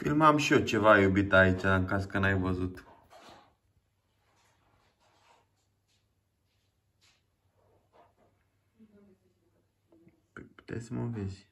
Filmam păi și eu ceva iubit aici, în caz că n-ai văzut. Păi Puteți să mă vezi.